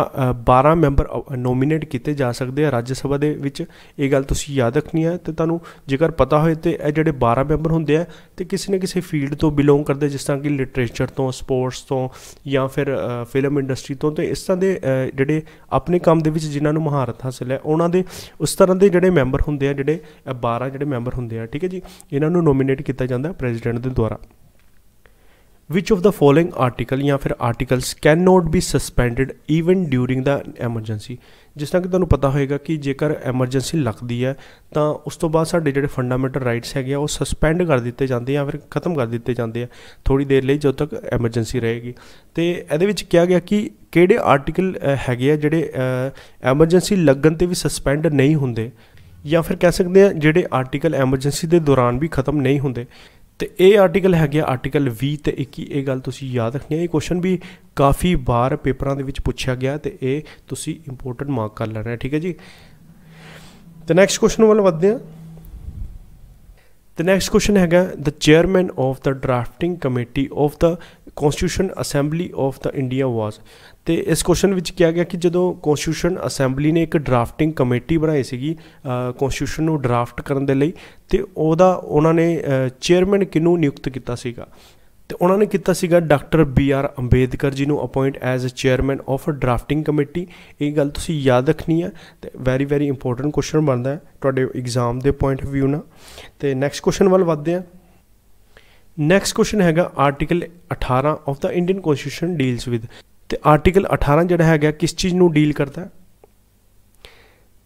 12 ਮੈਂਬਰ ਨੋਮੀਨੇਟ ਕੀਤੇ ਜਾ ਸਕਦੇ ਆ ਰਾਜ ਸਭਾ ਦੇ ਵਿੱਚ ਇਹ ਗੱਲ ਤੁਸੀਂ ਯਾਦ ਰੱਖਣੀ ਹੈ ਤੇ ਤੁਹਾਨੂੰ ਜੇਕਰ ਪਤਾ ਹੋਏ ਤੇ ਇਹ ਜਿਹੜੇ 12 ਮੈਂਬਰ ਹੁੰਦੇ ਆ ਤੇ ਕਿਸੇ ਨਾ ਕਿਸੇ ਫੀਲਡ ਤੋਂ ਬਿਲੋਂਗ ਕਰਦੇ ਜਿਸ ਤਰ੍ਹਾਂ ਕਿ ਲਿਟਰੇਚਰ ਤੋਂ ਸਪੋਰਟਸ ਤੋਂ ਜਾਂ ਫਿਰ ਫਿਲਮ ਇੰਡਸਟਰੀ ਤੋਂ ਤੇ ਇਸ ਤਰ੍ਹਾਂ ਦੇ ਜਿਹੜੇ ਆਪਣੇ ਕੰਮ ਦੇ ਵਿੱਚ ਜਿਨ੍ਹਾਂ ਨੂੰ ਮਹਾਰਤ ਹਾਸਲ ਹੈ ਉਹਨਾਂ ਦੇ ਉਸ ਤਰ੍ਹਾਂ ਦੇ ਜਿਹੜੇ ਮੈਂਬਰ ਹੁੰਦੇ ਆ ਜਿਹੜੇ 12 ਜਿਹੜੇ ਮੈਂਬਰ ਹੁੰਦੇ ਆ ਠੀਕ ਹੈ ਜੀ ਇਹਨਾਂ ਨੂੰ ਨੋਮੀਨੇਟ ਕੀਤਾ ਜਾਂਦਾ ਪ੍ਰੈਜ਼ੀਡੈਂਟ ਦੇ ਦੁਆਰਾ which of the following article ਜਾਂ ਫਿਰ articles cannot be suspended even during the emergency ਜਿਸ ਤਰ੍ਹਾਂ ਕਿ ਤੁਹਾਨੂੰ ਪਤਾ ਹੋਏਗਾ ਕਿ ਜੇਕਰ ਐਮਰਜੈਂਸੀ ਲੱਗਦੀ ਹੈ ਤਾਂ ਉਸ ਤੋਂ ਬਾਅਦ ਸਾਡੇ ਜਿਹੜੇ ਫੰਡਾਮੈਂਟਲ ਰਾਈਟਸ ਹੈਗੇ ਆ ਉਹ ਸਸਪੈਂਡ ਕਰ ਦਿੱਤੇ ਜਾਂਦੇ ਆ ਫਿਰ ਖਤਮ ਕਰ ਦਿੱਤੇ ਜਾਂਦੇ ਆ ਥੋੜੀ ਦੇਰ ਲਈ ਜਦੋਂ ਤੱਕ ਐਮਰਜੈਂਸੀ ਰਹੇਗੀ ਤੇ ਇਹਦੇ ਵਿੱਚ ਕਿਹਾ ਗਿਆ ਕਿ ਕਿਹੜੇ ਆਰਟੀਕਲ ਹੈਗੇ ਆ ਜਿਹੜੇ ਐਮਰਜੈਂਸੀ ਲੱਗਣ ਤੇ ਵੀ ਸਸਪੈਂਡ ਨਹੀਂ ਹੁੰਦੇ ਜਾਂ ਫਿਰ ਕਹਿ ਸਕਦੇ ਆ ਜਿਹੜੇ ਆਰਟੀਕਲ ਐਮਰਜੈਂਸੀ ਦੇ ਦੌਰਾਨ ਵੀ ਖਤਮ ਨਹੀਂ ਹੁੰਦੇ ਤੇ ਇਹ ਆਰਟੀਕਲ ਹੈਗਾ ਆਰਟੀਕਲ 20 ਤੇ 21 ਇਹ ਗੱਲ ਤੁਸੀਂ ਯਾਦ ਰੱਖਣੀ ਹੈ ਇਹ ਕੁਐਸਚਨ ਵੀ ਕਾਫੀ ਬਾਰ ਪੇਪਰਾਂ ਦੇ ਵਿੱਚ ਪੁੱਛਿਆ ਗਿਆ ਤੇ ਇਹ ਤੁਸੀਂ ਇੰਪੋਰਟੈਂਟ ਮਾਰਕ ਕਰ ਲੈਣਾ ਹੈ ਠੀਕ ਹੈ ਜੀ ਤੇ ਨੈਕਸਟ ਕੁਐਸਚਨ ਵੱਲ ਵਧਦੇ ਹਾਂ ਤੇ ਨੈਕਸਟ ਕੁਐਸਚਨ ਹੈਗਾ the chairman of the drafting committee of the constitution assembly of the India was ਤੇ ਇਸ ਕੁਐਸਚਨ ਵਿੱਚ ਕਿਹਾ ਗਿਆ ਕਿ ਜਦੋਂ ਕਨਸਟੀਟਿਊਸ਼ਨ ਅਸੈਂਬਲੀ ਨੇ ਇੱਕ ਡਰਾਫਟਿੰਗ ਕਮੇਟੀ ਬਣਾਈ ਸੀਗੀ ਕਨਸਟੀਟਿਊਸ਼ਨ ਨੂੰ ਡਰਾਫਟ ਕਰਨ ਦੇ ਲਈ ਤੇ ਉਹਦਾ ਉਹਨਾਂ ਨੇ ਚੇਅਰਮੈਨ ਕਿਨੂੰ ਨਿਯੁਕਤ ਕੀਤਾ ਸੀਗਾ ਤੇ ਉਹਨਾਂ ਨੇ ਕੀਤਾ ਸੀਗਾ doctor B R Ambedkar ji ਨੂੰ appoint as a chairman of a drafting committee ਇਹ ਗੱਲ ਤੁਸੀਂ ਯਾਦ ਰੱਖਣੀ ਹੈ ਤੇ ਵੈਰੀ ਵੈਰੀ ਇੰਪੋਰਟੈਂਟ ਕੁਐਸਚਨ ਬਣਦਾ ਹੈ ਤੁਹਾਡੇ ਐਗਜ਼ਾਮ ਦੇ ਪੁਆਇੰਟ ਆਫ View ਨਾਲ ਤੇ ਨੈਕਸਟ ਕੁਐਸਚਨ ਵੱਲ ਵਧਦੇ ਆ ਨੈਕਸਟ ਕੁਐਸਚਨ ਹੈਗਾ article 18 of the Indian constitution deals with ਤੇ ਆਰਟੀਕਲ 18 ਜਿਹੜਾ ਹੈਗਾ ਕਿਸ ਚੀਜ਼ ਨੂੰ ਡੀਲ ਕਰਦਾ ਹੈ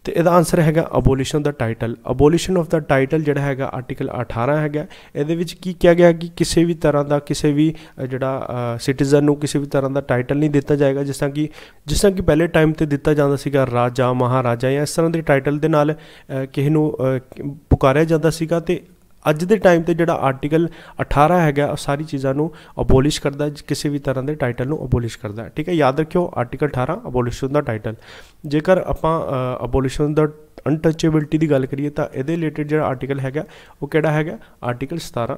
ਤੇ ਇਹਦਾ ਆਨਸਰ ਹੈਗਾ abolition the title abolition of the title ਜਿਹੜਾ ਹੈਗਾ ਆਰਟੀਕਲ 18 ਹੈਗਾ ਇਹਦੇ ਵਿੱਚ ਕੀ ਕਿਹਾ ਗਿਆ ਕਿ ਕਿਸੇ ਵੀ ਤਰ੍ਹਾਂ ਦਾ ਕਿਸੇ ਵੀ ਜਿਹੜਾ ਸਿਟੀਜ਼ਨ ਨੂੰ ਕਿਸੇ ਵੀ ਤਰ੍ਹਾਂ ਦਾ ਟਾਈਟਲ ਨਹੀਂ ਦਿੱਤਾ ਜਾਏਗਾ ਜਿਸ ਤਰ੍ਹਾਂ ਕਿ ਜਿਸ ਤਰ੍ਹਾਂ ਕਿ ਪਹਿਲੇ ਟਾਈਮ ਤੇ ਦਿੱਤਾ ਜਾਂਦਾ ਸੀਗਾ ਰਾਜਾ ਮਹਾਰਾਜਾ ਜਾਂ ਇਸ ਤਰ੍ਹਾਂ ਦੇ ਟਾਈਟਲ ਦੇ ਨਾਲ ਕਿਸੇ ਨੂੰ ਪੁਕਾਰਿਆ ਜਾਂਦਾ ਸੀਗਾ ਤੇ ਅੱਜ ਦੇ ਟਾਈਮ ਤੇ ਜਿਹੜਾ ਆਰਟੀਕਲ 18 ਹੈਗਾ ਉਹ ਸਾਰੀ ਚੀਜ਼ਾਂ ਨੂੰ ਅਬੋਲਿਸ਼ ਕਰਦਾ ਕਿਸੇ ਵੀ ਤਰ੍ਹਾਂ ਦੇ ਟਾਈਟਲ ਨੂੰ ਅਬੋਲਿਸ਼ ਕਰਦਾ ਠੀਕ ਹੈ ਯਾਦ ਰੱਖਿਓ ਆਰਟੀਕਲ 18 ਅਬੋਲਿਸ਼ਨ ਦਾ ਟਾਈਟਲ ਜੇਕਰ ਆਪਾਂ ਅਬੋਲਿਸ਼ਨ ਦਾ ਅਨਟਚੇਬਿਲਟੀ ਦੀ ਗੱਲ ਕਰੀਏ ਤਾਂ ਇਹਦੇ ਰਿਲੇਟਡ ਜਿਹੜਾ ਆਰਟੀਕਲ ਹੈਗਾ ਉਹ ਕਿਹੜਾ ਹੈਗਾ ਆਰਟੀਕਲ 17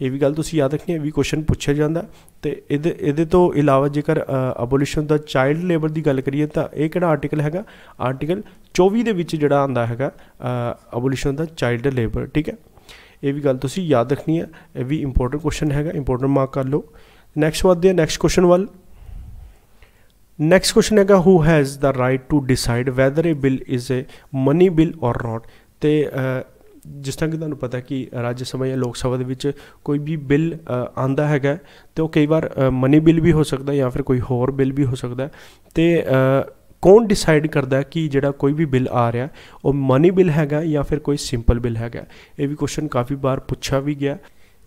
ਇਹ ਵੀ ਗੱਲ ਤੁਸੀਂ ਯਾਦ ਰੱਖਣੀ ਹੈ ਵੀ ਕੁਐਸਚਨ ਪੁੱਛਿਆ ਜਾਂਦਾ ਤੇ ਇਹਦੇ ਇਹਦੇ ਤੋਂ ਇਲਾਵਾ ਜੇਕਰ ਅਬੋਲਿਸ਼ਨ ਦਾ ਚਾਈਲਡ ਲੇਬਰ ਦੀ ਗੱਲ ਕਰੀਏ ਤਾਂ ਇਹ ਕਿਹੜਾ ਆਰਟੀਕਲ ਹੈਗਾ ਆਰਟੀਕਲ 24 ਦੇ ਵਿੱਚ ਜਿਹੜਾ ਆਂਦਾ ਹੈਗਾ ਅਬੋਲਿਸ਼ਨ ਦਾ ਚਾਈਲਡ ਲੇਬਰ ਠੀਕ ਹੈ ਇਹ ਵੀ ਗੱਲ ਤੁਸੀਂ ਯਾਦ ਰੱਖਣੀ ਹੈ ਇਹ ਵੀ ਇੰਪੋਰਟੈਂਟ ਕੁਐਸਚਨ ਹੈਗਾ ਇੰਪੋਰਟੈਂਟ ਮਾਰਕ ਕਰ ਲਓ ਨੈਕਸਟ ਵਾਦ ਦੇ ਨੈਕਸਟ ਕੁਐਸਚਨ ਵੱਲ ਨੈਕਸਟ ਕੁਐਸਚਨ ਹੈਗਾ who has the right to decide whether a bill is a money bill or not ਤੇ ਜਿਸ ਤਰ੍ਹਾਂ ਕਿ ਤੁਹਾਨੂੰ ਪਤਾ ਕਿ ਰਾਜ ਸਭਾ ਜਾਂ ਲੋਕ ਸਭਾ ਦੇ ਵਿੱਚ ਕੋਈ ਵੀ ਬਿੱਲ ਆਂਦਾ ਹੈਗਾ ਤੇ ਉਹ ਕਈ ਵਾਰ ਮਨੀ ਬਿੱਲ ਵੀ ਹੋ ਸਕਦਾ ਜਾਂ ਫਿਰ ਕੋਈ ਹੋਰ ਬਿੱਲ ਵੀ ਹੋ ਸਕਦਾ ਤੇ ਕੌਣ ਡਿਸਾਈਡ ਕਰਦਾ ਕਿ ਜਿਹੜਾ ਕੋਈ ਵੀ ਬਿੱਲ ਆ ਰਿਹਾ ਉਹ ਮਨੀ ਬਿੱਲ ਹੈਗਾ ਜਾਂ ਫਿਰ ਕੋਈ ਸਿੰਪਲ ਬਿੱਲ ਹੈਗਾ ਇਹ ਵੀ ਕੁਐਸਚਨ ਕਾਫੀ ਵਾਰ ਪੁੱਛਿਆ ਵੀ ਗਿਆ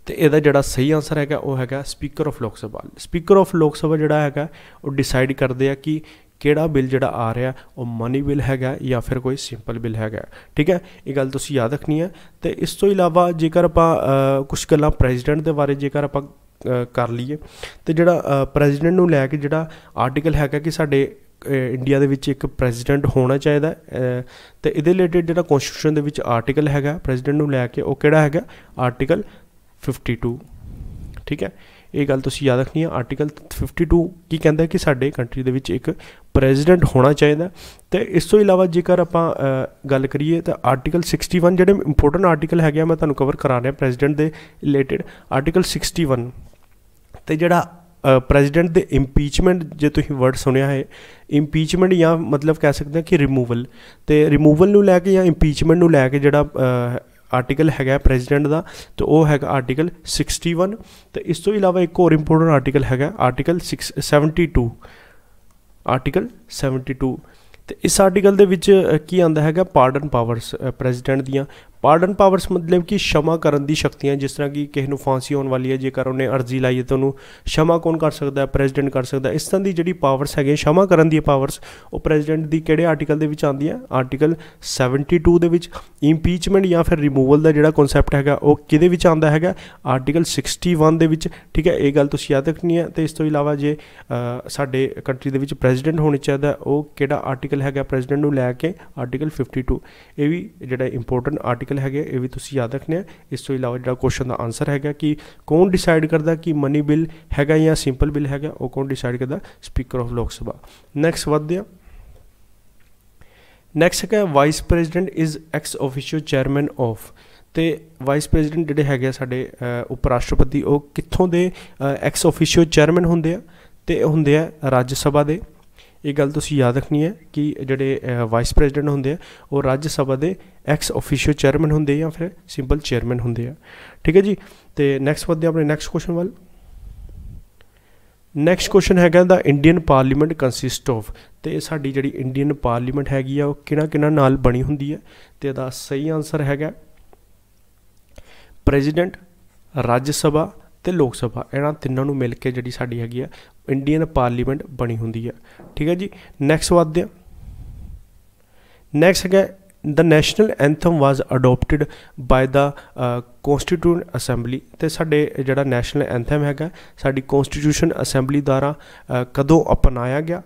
ਤੇ ਇਹਦਾ ਜਿਹੜਾ ਸਹੀ ਆਨਸਰ ਹੈਗਾ ਉਹ ਹੈਗਾ speaker of Lok Sabha speaker of Lok ਸਭਾ ਜਿਹੜਾ ਹੈਗਾ ਉਹ ਡਿਸਾਈਡ ਕਰਦੇ ਆ ਕਿ ਕਿਹੜਾ ਬਿੱਲ ਜਿਹੜਾ ਆ ਰਿਹਾ ਉਹ ਮਨੀ ਬਿੱਲ ਹੈਗਾ ਜਾਂ ਫਿਰ ਕੋਈ ਸਿੰਪਲ ਬਿੱਲ ਹੈਗਾ ਠੀਕ ਹੈ ਇਹ ਗੱਲ ਤੁਸੀਂ ਯਾਦ ਰੱਖਣੀ ਹੈ ਤੇ ਇਸ ਤੋਂ ਇਲਾਵਾ ਜੇਕਰ ਆਪਾਂ ਕੁਝ ਗੱਲਾਂ ਪ੍ਰੈਜ਼ੀਡੈਂਟ ਦੇ ਬਾਰੇ ਜੇਕਰ ਆਪਾਂ ਕਰ ਲਈਏ ਤੇ ਜਿਹੜਾ ਪ੍ਰੈਜ਼ੀਡੈਂਟ ਨੂੰ ਲੈ ਕੇ ਜਿਹੜਾ ਆਰਟੀਕਲ ਹੈਗਾ ਕਿ ਸਾਡੇ ਇੰਡੀਆ ਦੇ ਵਿੱਚ ਇੱਕ ਪ੍ਰੈਜ਼ੀਡੈਂਟ ਹੋਣਾ ਚਾਹੀਦਾ ਤੇ ਇਹਦੇ ਰਿਲੇਟਡ ਜਿਹੜਾ ਕਨਸਟੀਟਿਊਸ਼ਨ ਦੇ ਵਿੱਚ ਆਰਟੀਕਲ ਹੈਗਾ ਪ੍ਰੈਜ਼ੀਡੈਂਟ ਨੂੰ ਲੈ ਕੇ ਉਹ ਕਿਹੜਾ ਹੈਗਾ ਆਰਟੀਕਲ 52 ਠੀਕ ਹੈ ਇਹ ਗੱਲ ਤੁਸੀਂ ਯਾਦ ਰੱਖਣੀ ਹੈ ਆਰਟੀਕਲ 52 ਕੀ ਕਹਿੰਦਾ ਹੈ ਕਿ ਸਾਡੇ ਕੰਟਰੀ ਦੇ ਵਿੱਚ ਇੱਕ ਪ੍ਰੈਜ਼ੀਡੈਂਟ ਹੋਣਾ ਚਾਹੀਦਾ ਤੇ ਇਸ ਤੋਂ ਇਲਾਵਾ ਜੇਕਰ ਆਪਾਂ ਗੱਲ ਕਰੀਏ ਤਾਂ ਆਰਟੀਕਲ 61 ਜਿਹੜੇ ਇੰਪੋਰਟੈਂਟ ਆਰਟੀਕਲ ਹੈਗੇ ਆ ਮੈਂ ਤੁਹਾਨੂੰ ਕਵਰ ਕਰਾ ਰਿਹਾ ਪ੍ਰੈਜ਼ੀਡੈਂਟ ਦੇ ਰਿਲੇਟਡ ਆਰਟੀਕਲ 61 ਤੇ ਜਿਹੜਾ ਪ੍ਰੈਜ਼ੀਡੈਂਟ ਦੇ ਇੰਪੀਚਮੈਂਟ ਜੇ ਤੁਸੀਂ ਵਰਡ ਸੁਣਿਆ ਹੈ ਇੰਪੀਚਮੈਂਟ ਜਾਂ ਮਤਲਬ ਕਹਿ ਸਕਦੇ ਹਾਂ ਕਿ ਰਿਮੂਵਲ ਤੇ ਰਿਮੂਵਲ ਨੂੰ ਲੈ ਕੇ ਜਾਂ ਇੰਪੀਚਮੈਂਟ ਨੂੰ ਲੈ ਕੇ ਜਿਹੜਾ ਆਰਟੀਕਲ ਹੈਗਾ ਪ੍ਰੈਜ਼ੀਡੈਂਟ ਦਾ ਤੇ ਉਹ ਹੈਗਾ ਆਰਟੀਕਲ 61 ਤੇ ਇਸ ਤੋਂ ਇਲਾਵਾ ਇੱਕ ਹੋਰ ਇੰਪੋਰਟੈਂਟ ਆਰਟੀਕਲ ਹੈਗਾ ਆਰਟੀਕਲ 672 ਆਰਟੀਕਲ 72 ਤੇ ਇਸ ਆਰਟੀਕਲ ਦੇ ਵਿੱਚ ਕੀ ਆਂਦਾ ਹੈਗਾ ਪਾਰਡਨ ਪਾਵਰਸ ਪ੍ਰੈਜ਼ੀਡੈਂਟ ਦੀਆਂ ਪਾਰਡਨ ਪਾਵਰਸ ਮਤਲਬ ਕਿ ਸ਼ਮਾ ਕਰਨ ਦੀ ਸ਼ਕਤੀਆਂ ਜਿਸ ਤਰ੍ਹਾਂ ਕਿ ਕਿਸੇ ਨੂੰ ਫਾਂਸੀ ਹੋਣ ਵਾਲੀ ਹੈ ਜੇਕਰ ਉਹਨੇ ਅਰਜ਼ੀ ਲਾਈ ਹੈ ਤਾਂ ਉਹਨੂੰ ਸ਼ਮਾ ਕੌਣ ਕਰ ਸਕਦਾ ਹੈ ਪ੍ਰੈਜ਼ੀਡੈਂਟ ਕਰ ਸਕਦਾ ਇਸ ਤਰ੍ਹਾਂ ਦੀ ਜਿਹੜੀ ਪਾਵਰਸ ਹੈਗੇ ਸ਼ਮਾ ਕਰਨ ਦੀ ਪਾਵਰਸ ਉਹ ਪ੍ਰੈਜ਼ੀਡੈਂਟ ਦੀ ਕਿਹੜੇ ਆਰਟੀਕਲ ਦੇ ਵਿੱਚ ਆਉਂਦੀ ਹੈ ਆਰਟੀਕਲ 72 ਦੇ ਵਿੱਚ ਇੰਪੀਚਮੈਂਟ ਜਾਂ ਫਿਰ ਰਿਮੂਵਲ ਦਾ ਜਿਹੜਾ ਕਨਸੈਪਟ ਹੈਗਾ ਉਹ ਕਿਹਦੇ ਵਿੱਚ ਆਉਂਦਾ ਹੈਗਾ ਆਰਟੀਕਲ 61 ਦੇ ਵਿੱਚ ਠੀਕ ਹੈ ਇਹ ਗੱਲ ਤੁਸੀਂ ਯਾਦ ਰੱਖਣੀ ਹੈ ਤੇ ਇਸ ਤੋਂ ਇਲਾਵਾ ਜੇ ਸਾਡੇ ਕੰਟਰੀ ਦੇ ਵਿੱਚ ਪ੍ਰੈਜ਼ੀਡੈਂਟ ਹੋਣੀ ਚਾਹੀਦਾ ਉਹ ਕਿਹੜਾ ਆਰਟੀਕਲ ਹੈਗਾ ਪ੍ਰੈਜ਼ੀਡੈਂਟ ਨੂੰ ਲੈ ਕੇ ਆਰਟੀਕਲ 52 ਇਹ ਵੀ ਜਿਹੜਾ ਇੰਪੋਰਟੈਂਟ ਆਰਟੀਕਲ ਆਰਟੀਕਲ ਹੈਗੇ ਇਹ ਵੀ ਤੁਸੀਂ ਯਾਦ ਰੱਖਣੇ ਆ ਇਸ ਤੋਂ ਇਲਾਵਾ ਜਿਹੜਾ ਕੁਐਸਚਨ ਦਾ ਆਨਸਰ ਹੈਗਾ ਕਿ ਕੌਣ ਡਿਸਾਈਡ ਕਰਦਾ ਕਿ ਮਨੀ ਬਿੱਲ ਹੈਗਾ ਜਾਂ ਸਿੰਪਲ ਬਿੱਲ ਹੈਗਾ ਉਹ ਕੌਣ ਡਿਸਾਈਡ ਕਰਦਾ speaker of Lok Sabha next ਵਧਦੇ ਆ ਨੈਕਸਟ ਹੈਗਾ vice president is ex officio chairman of ਤੇ ਵਾਈਸ ਪ੍ਰੈਜ਼ੀਡੈਂਟ ਜਿਹੜੇ ਹੈਗੇ ਸਾਡੇ ਉਪ ਰਾਸ਼ਟਰਪਤੀ ਉਹ ਕਿੱਥੋਂ ਦੇ ਐਕਸ ਆਫੀਸ਼ੀਅਲ ਚੇਅਰਮੈਨ ਹੁੰਦੇ ਆ ਤੇ ਹੁੰਦੇ ਆ ਰਾਜ ਸਭਾ ਦੇ ਇਹ ਗੱਲ ਤੁਸੀਂ ਯਾਦ ਰੱਖਣੀ ਹੈ ਕਿ ਜਿਹੜੇ ਵਾਈਸ ਪ੍ਰੈਜ਼ੀਡੈਂਟ ਹੁੰਦੇ ਆ ਉਹ ਰਾਜ ਸਭਾ ਦੇ ਐਕਸ ਆਫੀਸ਼ੀਅਲ ਚੇਅਰਮੈਨ ਹੁੰਦੇ ਆ ਜਾਂ ਫਿਰ ਸਿੰਪਲ ਚੇਅਰਮੈਨ ਹੁੰਦੇ ਆ ਠੀਕ ਹੈ ਜੀ ਤੇ ਨੈਕਸਟ ਵਧਦੇ ਆਪਣੇ ਨੈਕਸਟ ਕੁਐਸਚਨ ਵੱਲ ਨੈਕਸਟ ਕੁਐਸਚਨ ਹੈਗਾ the Indian parliament consist of ਤੇ ਸਾਡੀ ਜਿਹੜੀ ਇੰਡੀਅਨ ਪਾਰਲੀਮੈਂਟ ਹੈਗੀ ਆ ਉਹ ਕਿਹਨਾਂ ਕਿਹਨਾਂ ਨਾਲ ਬਣੀ ਹੁੰਦੀ ਹੈ ਤੇ ਇਹਦਾ ਸਹੀ ਆਨਸਰ ਹੈਗਾ ਪ੍ਰੈਜ਼ੀਡੈਂਟ ਰਾਜ ਸਭਾ ਤੇ ਲੋਕ ਸਭਾ ਇਹਨਾਂ ਤਿੰਨਾਂ ਨੂੰ ਮਿਲ ਕੇ ਜਿਹੜੀ ਸਾਡੀ ਹੈਗੀ ਆ ਇੰਡੀਅਨ ਪਾਰਲੀਮੈਂਟ ਬਣੀ ਹੁੰਦੀ ਹੈ ਠੀਕ ਹੈ ਜੀ ਨੈਕਸਟ ਵਾਦਦੇ ਆ ਨੈਕਸਟ ਹੈਗਾ the national anthem was adopted by the constitute assembly ਤੇ ਸਾਡੇ ਜਿਹੜਾ ਨੈਸ਼ਨਲ ਐਂਥਮ ਹੈਗਾ ਸਾਡੀ ਕਨਸਟੀਟਿਊਸ਼ਨ ਅਸੈਂਬਲੀ ਦੁਆਰਾ ਕਦੋਂ ਅਪਣਾਇਆ ਗਿਆ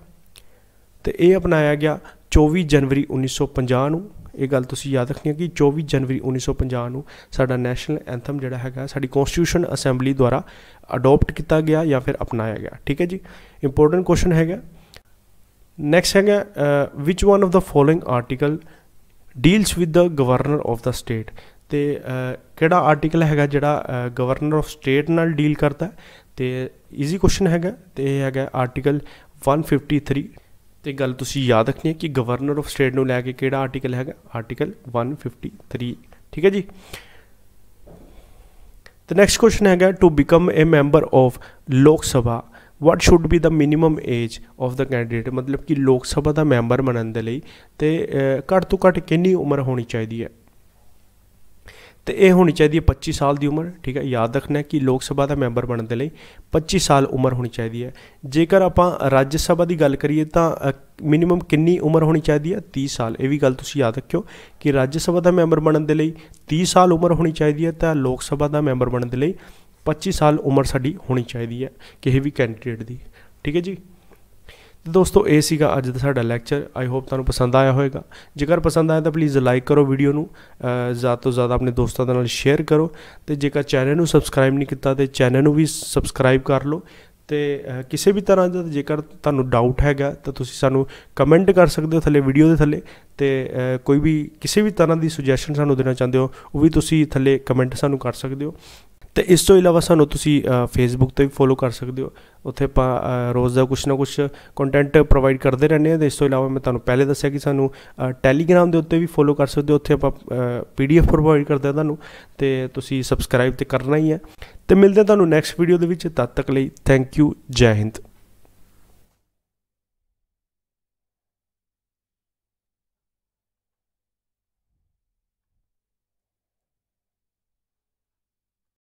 ਤੇ ਇਹ ਅਪਣਾਇਆ ਗਿਆ 24 ਜਨਵਰੀ 1950 ਨੂੰ ਇਹ ਗੱਲ ਤੁਸੀਂ ਯਾਦ ਰੱਖਣੀ ਹੈ ਕਿ 24 ਜਨਵਰੀ 1950 ਨੂੰ ਸਾਡਾ ਨੈਸ਼ਨਲ ਐਂਥਮ ਜਿਹੜਾ ਹੈਗਾ ਸਾਡੀ ਕਨਸਟੀਟਿਊਸ਼ਨ ਅਸੈਂਬਲੀ ਦੁਆਰਾ ਅਡਾਪਟ ਕੀਤਾ ਗਿਆ ਜਾਂ ਫਿਰ ਅਪਣਾਇਆ ਗਿਆ ਠੀਕ ਹੈ ਜੀ ਇੰਪੋਰਟੈਂਟ ਕੁਐਸਚਨ ਹੈਗਾ ਨੈਕਸਟ ਹੈਗਾ which one of the following article deals with the governor of the state ਤੇ ਕਿਹੜਾ ਆਰਟੀਕਲ ਹੈਗਾ ਜਿਹੜਾ ਗਵਰਨਰ ਆਫ ਸਟੇਟ ਨਾਲ ਡੀਲ ਕਰਦਾ ਤੇ ਈਜ਼ੀ ਕੁਐਸਚਨ ਹੈਗਾ ਤੇ ਇਹ ਹੈਗਾ ਆਰਟੀਕਲ 153 ਤੇ ਗੱਲ ਤੁਸੀਂ ਯਾਦ ਰੱਖਣੀ ਹੈ ਕਿ ਗਵਰਨਰ ਆਫ ਸਟੇਟ ਨੂੰ ਲੈ ਕੇ ਕਿਹੜਾ ਆਰਟੀਕਲ ਹੈਗਾ ਆਰਟੀਕਲ 153 ਠੀਕ ਹੈ ਜੀ ਤੇ ਨੈਕਸਟ ਕੁਐਸਚਨ ਹੈਗਾ to become a member of Lok Sabha what should be the minimum age of the candidate ਮਤਲਬ ਕਿ ਲੋਕ ਸਭਾ ਦਾ ਮੈਂਬਰ ਬਣਨ ਦੇ ਲਈ ਤੇ ਘੱਟ ਤੋਂ ਘੱਟ ਕਿੰਨੀ ਉਮਰ ਹੋਣੀ ਚਾਹੀਦੀ ਹੈ ਤੇ ਇਹ ਹੋਣੀ ਚਾਹੀਦੀ ਹੈ 25 ਸਾਲ ਦੀ ਉਮਰ ਠੀਕ ਹੈ ਯਾਦ ਰੱਖਣਾ ਕਿ ਲੋਕ ਸਭਾ ਦਾ ਮੈਂਬਰ ਬਣਨ ਦੇ ਲਈ 25 ਸਾਲ ਉਮਰ ਹੋਣੀ ਚਾਹੀਦੀ ਹੈ ਜੇਕਰ ਆਪਾਂ ਰਾਜ ਸਭਾ ਦੀ ਗੱਲ ਕਰੀਏ ਤਾਂ ਮਿਨੀਮਮ ਕਿੰਨੀ ਉਮਰ ਹੋਣੀ ਚਾਹੀਦੀ ਹੈ 30 ਸਾਲ ਇਹ ਵੀ ਗੱਲ ਤੁਸੀਂ ਯਾਦ ਰੱਖਿਓ ਕਿ ਰਾਜ ਸਭਾ ਦਾ ਮੈਂਬਰ ਬਣਨ ਦੇ ਲਈ 30 ਸਾਲ ਉਮਰ ਹੋਣੀ ਚਾਹੀਦੀ ਹੈ ਤਾਂ ਲੋਕ ਸਭਾ ਦਾ ਮੈਂਬਰ ਬਣਨ ਦੇ ਲਈ 25 ਸਾਲ ਉਮਰ ਸਾਡੀ ਹੋਣੀ ਚਾਹੀਦੀ ਹੈ ਕਿਸੇ ਵੀ ਕੈਂਡੀਡੇਟ ਦੀ ਠੀਕ ਹੈ ਜੀ ਤੇ ਦੋਸਤੋ ਇਹ ਸੀਗਾ ਅੱਜ ਦਾ ਸਾਡਾ ਲੈਕਚਰ ਆਈ ਹੋਪ ਤੁਹਾਨੂੰ ਪਸੰਦ ਆਇਆ ਹੋਵੇਗਾ ਜੇਕਰ ਪਸੰਦ ਆਇਆ ਤਾਂ ਪਲੀਜ਼ ਲਾਈਕ ਕਰੋ ਵੀਡੀਓ ਨੂੰ ਜ਼ਿਆਦਾ ਤੋਂ ਜ਼ਿਆਦਾ ਆਪਣੇ ਦੋਸਤਾਂ ਦੇ ਨਾਲ ਸ਼ੇਅਰ ਕਰੋ ਤੇ ਜੇਕਰ ਚੈਨਲ ਨੂੰ ਸਬਸਕ੍ਰਾਈਬ ਨਹੀਂ ਕੀਤਾ ਤੇ ਚੈਨਲ ਨੂੰ ਵੀ ਸਬਸਕ੍ਰਾਈਬ ਕਰ ਲਓ ਤੇ ਕਿਸੇ ਵੀ ਤਰ੍ਹਾਂ ਦਾ ਜੇਕਰ ਤੁਹਾਨੂੰ ਡਾਊਟ ਹੈਗਾ ਤਾਂ ਤੁਸੀਂ ਸਾਨੂੰ ਕਮੈਂਟ ਕਰ ਸਕਦੇ ਹੋ ਥੱਲੇ ਵੀਡੀਓ ਦੇ ਥੱਲੇ ਤੇ ਕੋਈ ਵੀ ਕਿਸੇ ਵੀ ਤਰ੍ਹਾਂ ਦੀ ਸੁਜੈਸ਼ਨ ਸਾਨੂੰ ਦੇਣਾ ਚਾਹੁੰਦੇ ਹੋ ਉਹ ਵੀ ਤੁਸੀਂ ਥੱਲੇ ਕਮੈਂਟ ਸਾਨੂੰ ਕਰ ਸਕਦੇ ਹੋ ਤੇ ਇਸ ਤੋਂ ਇਲਾਵਾ ਸਾਨੂੰ ਤੁਸੀਂ ਫੇਸਬੁੱਕ ਤੇ ਵੀ ਫੋਲੋ ਕਰ ਸਕਦੇ ਹੋ ਉੱਥੇ ਆਪਾਂ ਰੋਜ਼ ਦਾ ਕੁਝ ਨਾ ਕੁਝ ਕੰਟੈਂਟ ਪ੍ਰੋਵਾਈਡ ਕਰਦੇ ਰਹਿੰਦੇ ਹਾਂ ਤੇ ਇਸ ਤੋਂ ਇਲਾਵਾ ਮੈਂ ਤੁਹਾਨੂੰ ਪਹਿਲੇ ਦੱਸਿਆ ਕਿ ਸਾਨੂੰ ਟੈਲੀਗ੍ਰam ਦੇ ਉੱਤੇ ਵੀ ਫੋਲੋ ਕਰ ਸਕਦੇ ਹੋ ਉੱਥੇ ਆਪਾਂ ਪੀਡੀਐਫ ਪ੍ਰੋਵਾਈਡ ਕਰਦੇ ਹਾਂ ਤੁਹਾਨੂੰ ਤੇ ਤੁਸੀਂ ਸਬਸਕ੍ਰਾਈਬ ਤੇ ਕਰਨਾ ਹੀ ਹੈ ਤੇ ਮਿਲਦੇ ਤੁਹਾਨੂੰ ਨੈਕਸਟ ਵੀਡੀਓ ਦੇ ਵਿੱਚ ਤਦ ਤੱਕ ਲਈ ਥੈਂਕ ਯੂ ਜੈ ਹਿੰਦ